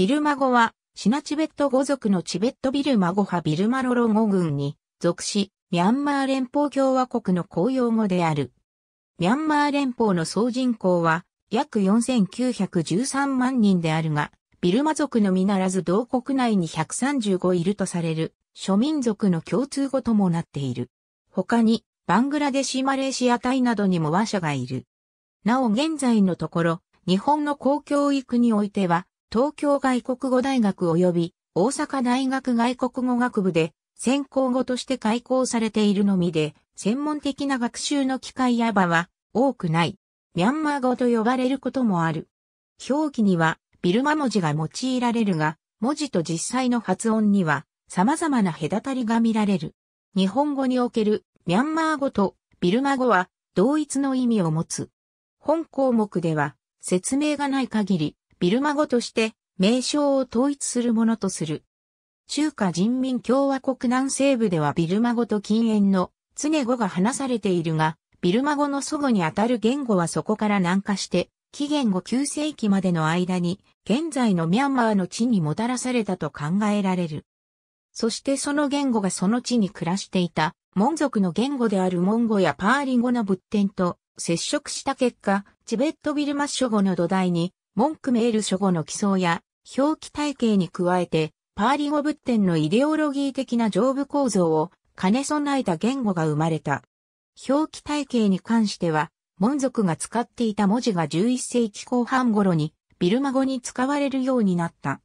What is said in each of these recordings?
ビルマ語は、シナチベット語族のチベットビルマ語派ビルマロロ語群に属し、ミャンマー連邦共和国の公用語である。ミャンマー連邦の総人口は約4913万人であるが、ビルマ族のみならず同国内に135いるとされる諸民族の共通語ともなっている。他に、バングラデシマレーシアタイなどにも和者がいる。なお現在のところ、日本の公共育においては、東京外国語大学及び大阪大学外国語学部で専攻語として開講されているのみで、専門的な学習の機会や場は多くない。ミャンマー語と呼ばれることもある。表記にはビルマ文字が用いられるが、文字と実際の発音には様々な隔たりが見られる。日本語におけるミャンマー語とビルマ語は同一の意味を持つ。本項目では説明がない限りビルマ語として名称を統一するものとする。中華人民共和国南西部ではビルマ語と禁煙の常語が話されているが、ビルマ語の祖語にあたる言語はそこから南下して、紀元後9世紀までの間に、現在のミャンマーの地にもたらされたと考えられる。そしてその言語がその地に暮らしていた、モン族の言語であるモン語やパーリン語の仏典と接触した結果、チベットビルマ諸語の土台に文句メール書語の起草や表記体系に加えて、パーリ語仏典のイデオロギー的な上部構造を兼ね備えた言語が生まれた。表記体系に関しては、文族が使っていた文字が11世紀後半頃にビルマ語に使われるようになった。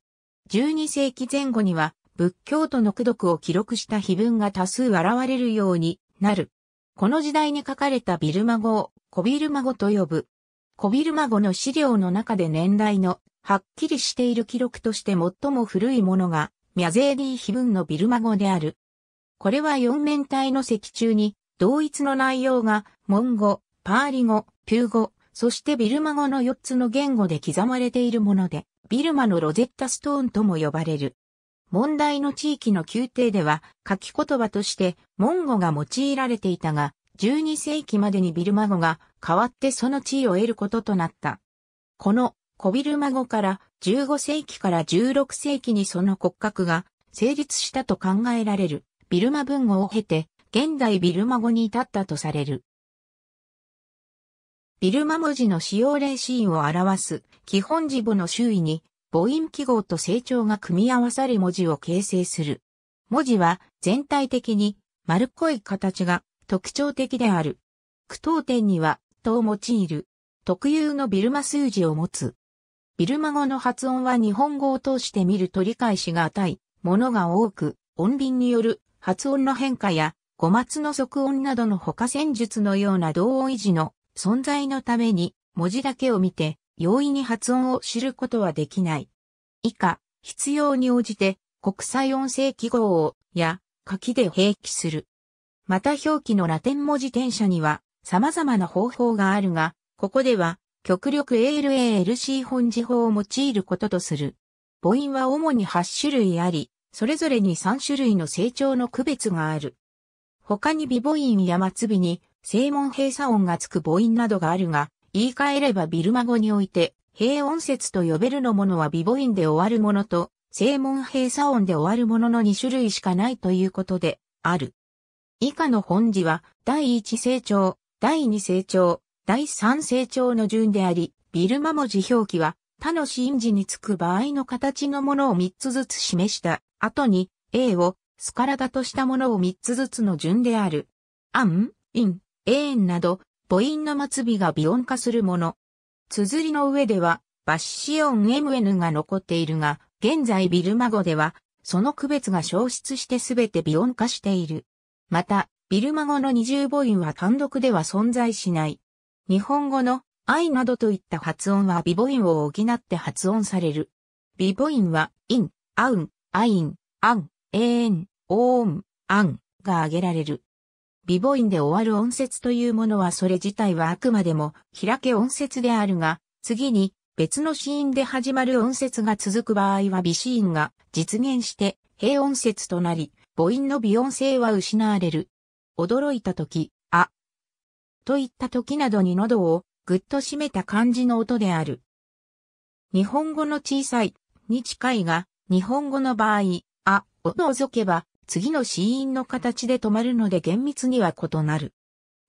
12世紀前後には仏教徒の苦読を記録した碑文が多数現れるようになる。この時代に書かれたビルマ語をコビルマ語と呼ぶ。コビルマ語の資料の中で年代のはっきりしている記録として最も古いものがミャゼーディ碑文のビルマ語である。これは四面体の石柱に同一の内容がモン語、パーリ語、ピュー語、そしてビルマ語の四つの言語で刻まれているもので、ビルマのロゼッタストーンとも呼ばれる。問題の地域の宮廷では書き言葉としてモン語が用いられていたが、12世紀までにビルマ語が変わってその地位を得ることとなった。このコビルマ語から15世紀から16世紀にその骨格が成立したと考えられるビルマ文語を経て現代ビルマ語に至ったとされる。ビルマ文字の使用例シーンを表す基本字母の周囲に母音記号と成長が組み合わさる文字を形成する。文字は全体的に丸っこい形が特徴的である。苦闘点には、とを用いる。特有のビルマ数字を持つ。ビルマ語の発音は日本語を通して見ると理解しがたいものが多く、音便による発音の変化や、語末の即音などの他戦術のような同音維持の存在のために、文字だけを見て、容易に発音を知ることはできない。以下、必要に応じて、国際音声記号を、や、書きで併記する。また表記のラテン文字転写には様々な方法があるが、ここでは極力 ALALC 本字法を用いることとする。母音は主に8種類あり、それぞれに3種類の成長の区別がある。他に微母音や末尾に正門閉鎖音がつく母音などがあるが、言い換えればビルマ語において、平音節と呼べるのものは微母音で終わるものと、正門閉鎖音で終わるものの2種類しかないということで、ある。以下の本字は、第一成長、第二成長、第三成長の順であり、ビルマ文字表記は、他の真字につく場合の形のものを3つずつ示した後に、A をスカラダとしたものを3つずつの順である。アン、イン、エーンなど、母音の末尾が微音化するもの。綴りの上では、バッシオン MN が残っているが、現在ビルマ語では、その区別が消失してすべて微音化している。また、ビルマ語の二重母音は単独では存在しない。日本語の愛などといった発音は微母音を補って発音される。微母音は、イン、アウン、アイン、アン、エーン、オーン、アンが挙げられる。微母音で終わる音節というものはそれ自体はあくまでも開け音節であるが、次に別のシーンで始まる音節が続く場合は微ーンが実現して平音節となり、母音の微音性は失われる。驚いた時、あ、といった時などに喉をぐっと閉めた感じの音である。日本語の小さいに近いが、日本語の場合、あを除けば、次の死因の形で止まるので厳密には異なる。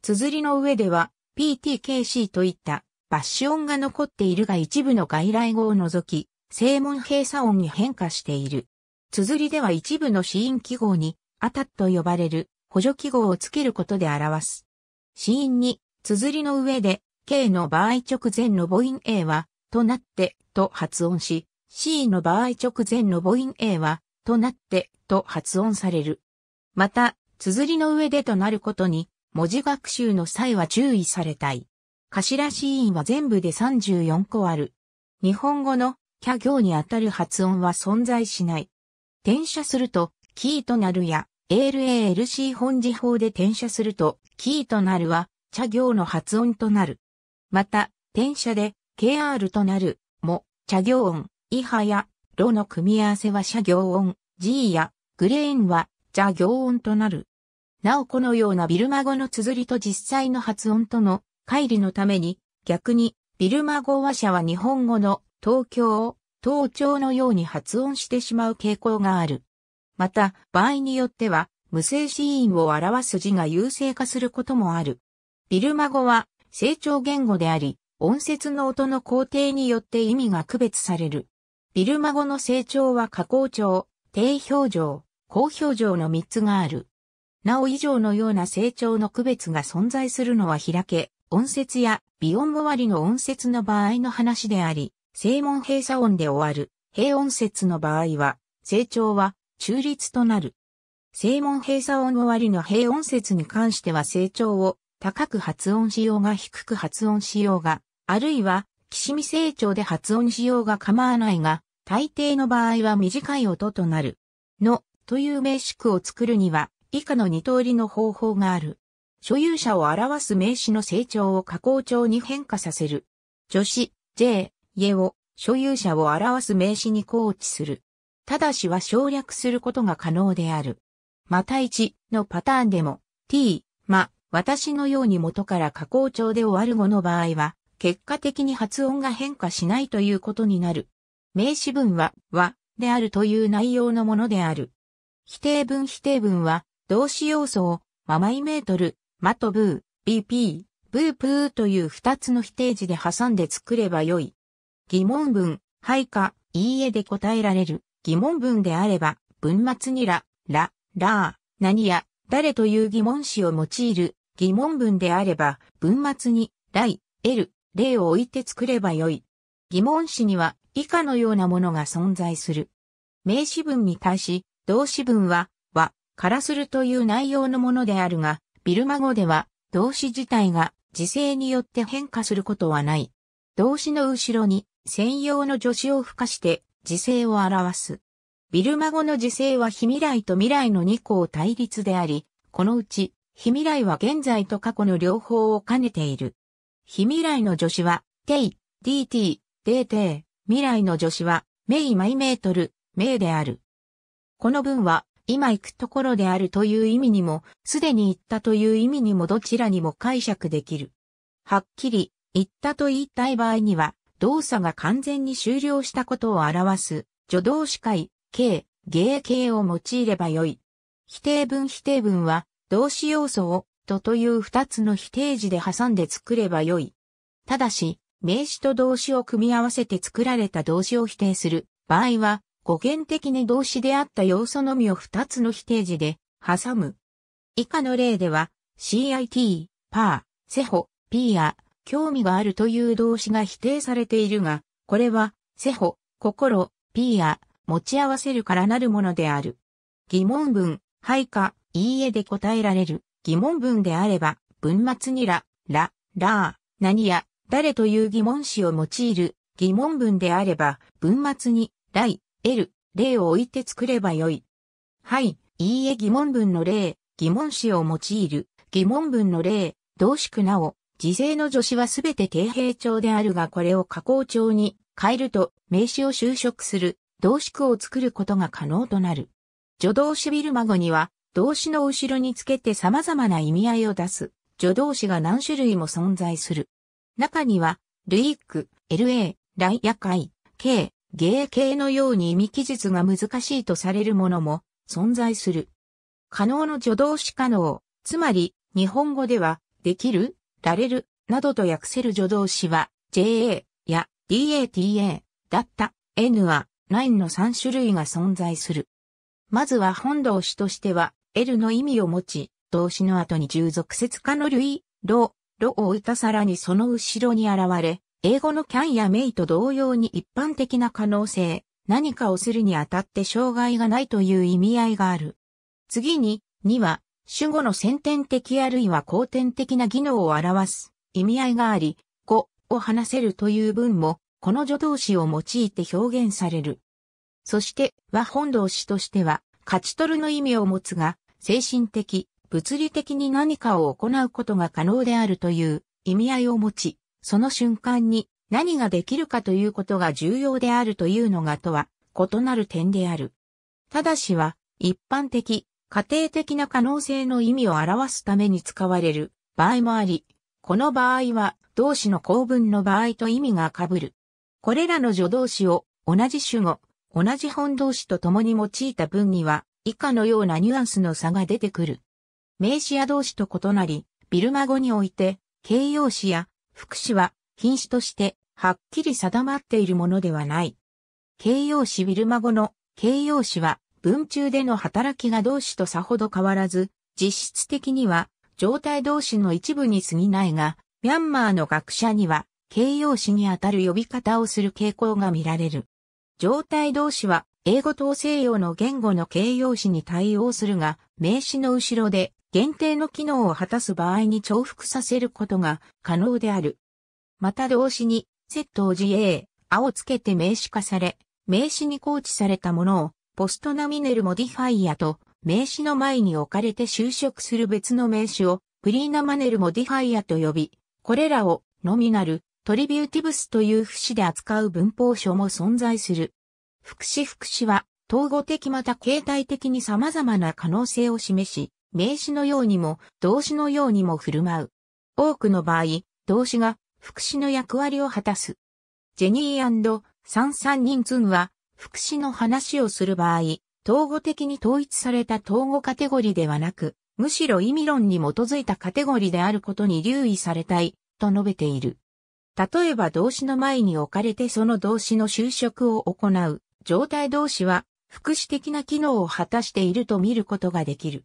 綴りの上では、PTKC といったッシュ音が残っているが一部の外来語を除き、正門閉鎖音に変化している。綴りでは一部の子音記号に、アタッと呼ばれる補助記号をつけることで表す。子音に、綴りの上で、K の場合直前の母音 A は、となって、と発音し、C の場合直前の母音 A は、となって、と発音される。また、綴りの上でとなることに、文字学習の際は注意されたい。頭子音は全部で34個ある。日本語のキャ行にあたる発音は存在しない。転写すると、キーとなるや、ALALC 本字法で転写すると、キーとなるは、茶行の発音となる。また、転写で、KR となる、も、茶行音、イハや、ロの組み合わせは車行音、G や、グレーンは、茶行音となる。なおこのようなビルマ語の綴りと実際の発音との乖離のために、逆に、ビルマ語話者は日本語の東京を盗聴のように発音してしまう傾向がある。また、場合によっては、無声子音を表す字が優勢化することもある。ビルマ語は、成長言語であり、音節の音の工程によって意味が区別される。ビルマ語の成長は下降調、低表情、高表情の3つがある。なお以上のような成長の区別が存在するのは開け、音節や微音ン周りの音節の場合の話であり、正門閉鎖音で終わる、平音節の場合は、成長は中立となる。正門閉鎖音終わりの平音節に関しては成長を高く発音しようが低く発音しようが、あるいは、きしみ成長で発音しようが構わないが、大抵の場合は短い音となる。の、という名詞句を作るには、以下の二通りの方法がある。所有者を表す名詞の成長を加工調に変化させる。助詞、J、家を所有者を表す名詞に構置する。ただしは省略することが可能である。また一のパターンでも t、ま、私のように元から加工調で終わる語の場合は、結果的に発音が変化しないということになる。名詞文は、は、であるという内容のものである。否定文否定文は、動詞要素を、まマイメートル、まとぶー、bp、ぶーぷーという二つの否定字で挟んで作ればよい。疑問文、はいか、いいえで答えられる。疑問文であれば、文末にら、ら、らー、何や、誰という疑問詞を用いる。疑問文であれば、文末に、らい、る、例を置いて作ればよい。疑問詞には、以下のようなものが存在する。名詞文に対し、動詞文は、は、からするという内容のものであるが、ビルマ語では、動詞自体が、時勢によって変化することはない。動詞の後ろに、専用の助詞を付加して時勢を表す。ビルマ語の時勢は非未来と未来の二項対立であり、このうち、非未来は現在と過去の両方を兼ねている。非未来の助詞は、イ、ディティ、デーテー、未来の助詞は、メイマイメートル、メイである。この文は、今行くところであるという意味にも、すでに行ったという意味にもどちらにも解釈できる。はっきり、行ったと言いたい場合には、動作が完全に終了したことを表す、助動詞解、形、芸形を用いればよい。否定文否定文は、動詞要素を、とという二つの否定字で挟んで作ればよい。ただし、名詞と動詞を組み合わせて作られた動詞を否定する場合は、語源的に動詞であった要素のみを二つの否定字で挟む。以下の例では、CIT、PAR、セホ、PR、興味があるという動詞が否定されているが、これは、せほ、心、ピや、持ち合わせるからなるものである。疑問文、はいか、いいえで答えられる。疑問文であれば、文末にら、ら、らー、何や、誰という疑問詞を用いる。疑問文であれば、文末に、らい、る、例を置いて作ればよい。はい、いいえ疑問文の例、疑問詞を用いる。疑問文の例、動詞くなお、時勢の助詞はすべて定平調であるがこれを加工調に変えると名詞を修飾する動詞句を作ることが可能となる。助動詞ビルマ語には動詞の後ろにつけて様々な意味合いを出す助動詞が何種類も存在する。中には、ルイック、LA、ライヤ会、K、ゲー系のように意味記述が難しいとされるものも存在する。可能の助動詞可能、つまり日本語ではできるられる、などと訳せる助動詞は、JA や DATA だった N は9の3種類が存在する。まずは本動詞としては、L の意味を持ち、動詞の後に従属節化の類、ロ、ロを置いたさらにその後ろに現れ、英語の can や may と同様に一般的な可能性、何かをするにあたって障害がないという意味合いがある。次に、2は、主語の先天的あるいは後天的な技能を表す意味合いがあり、語を話せるという文も、この助動詞を用いて表現される。そして、和本動詞としては、勝ち取るの意味を持つが、精神的、物理的に何かを行うことが可能であるという意味合いを持ち、その瞬間に何ができるかということが重要であるというのがとは異なる点である。ただしは、一般的、家庭的な可能性の意味を表すために使われる場合もあり、この場合は動詞の構文の場合と意味が被る。これらの助動詞を同じ主語、同じ本動詞と共に用いた文には以下のようなニュアンスの差が出てくる。名詞や動詞と異なり、ビルマ語において形容詞や副詞は品詞としてはっきり定まっているものではない。形容詞ビルマ語の形容詞は文中での働きが同士とさほど変わらず、実質的には状態同士の一部に過ぎないが、ミャンマーの学者には形容詞にあたる呼び方をする傾向が見られる。状態動詞は英語と西洋の言語の形容詞に対応するが、名詞の後ろで限定の機能を果たす場合に重複させることが可能である。また動詞に、セットを GA、A をつけて名詞化され、名詞に構置されたものをポストナミネルモディファイアと名詞の前に置かれて就職する別の名詞をプリーナマネルモディファイアと呼び、これらをノミナル、トリビューティブスという不で扱う文法書も存在する。副詞副詞は統合的また形態的に様々な可能性を示し、名詞のようにも動詞のようにも振る舞う。多くの場合、動詞が副詞の役割を果たす。ジェニーサンサンニンツンは副詞の話をする場合、統合的に統一された統合カテゴリーではなく、むしろ意味論に基づいたカテゴリーであることに留意されたい、と述べている。例えば動詞の前に置かれてその動詞の修飾を行う、状態動詞は、副詞的な機能を果たしていると見ることができる。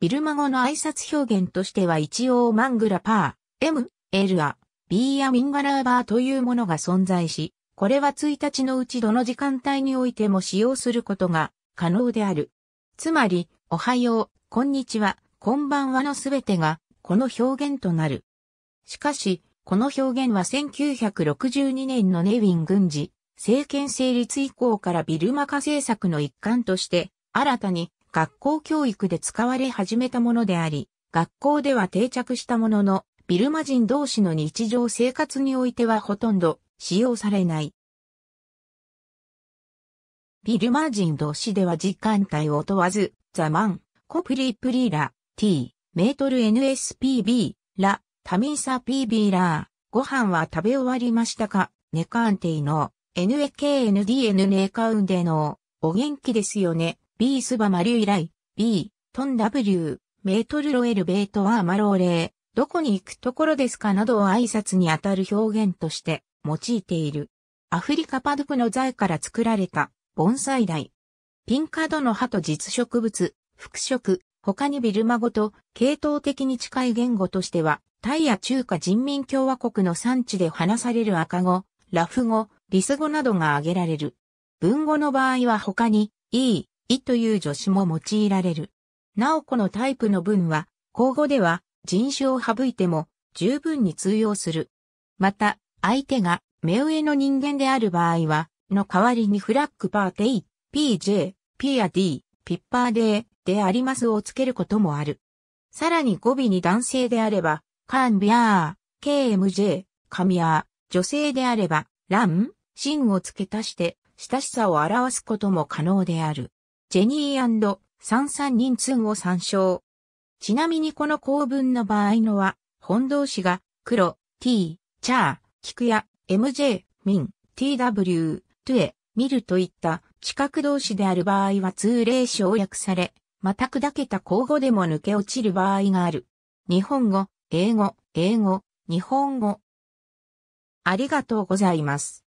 ビルマ語の挨拶表現としては一応マングラパー、M、エルア、ビーア・ミンガラーバーというものが存在し、これは1日のうちどの時間帯においても使用することが可能である。つまり、おはよう、こんにちは、こんばんはのすべてが、この表現となる。しかし、この表現は1962年のネウィン軍事、政権成立以降からビルマ化政策の一環として、新たに学校教育で使われ始めたものであり、学校では定着したものの、ビルマ人同士の日常生活においてはほとんど使用されない。ビルマ人同士では時間帯を問わず、ザマン、コプリプリラ、t、メートル NSPB、ラ、タミーサ PB ラー、ご飯は食べ終わりましたか、ネカンテイの、n k n d n ネカウンデの、お元気ですよね、B スバマリュ以来、B、トン W、メートルロエルベートアーマローレー、どこに行くところですかなどを挨拶にあたる表現として用いている。アフリカパドクの材から作られた盆栽台。ピンカードの葉と実植物、服植、他にビルマ語と系統的に近い言語としては、タイや中華人民共和国の産地で話される赤語、ラフ語、リス語などが挙げられる。文語の場合は他に、いい、いという助詞も用いられる。なおこのタイプの文は、口語では人種を省いても十分に通用する。また、相手が目上の人間である場合は、の代わりにフラッグパーテイ、PJ、P ア D、ピッパーデーでありますをつけることもある。さらに語尾に男性であれば、カンビアー、KMJ、カミアー、女性であれば、ラン、シンを付け足して、親しさを表すことも可能である。ジェニー三三人ツンを参照。ちなみにこの構文の場合のは、本動詞が黒、t、チャー、菊や MJ、民、TW、トゥエ、ミルといった近く同士である場合は通例省略され、また砕けた口語でも抜け落ちる場合がある。日本語、英語、英語、日本語。ありがとうございます。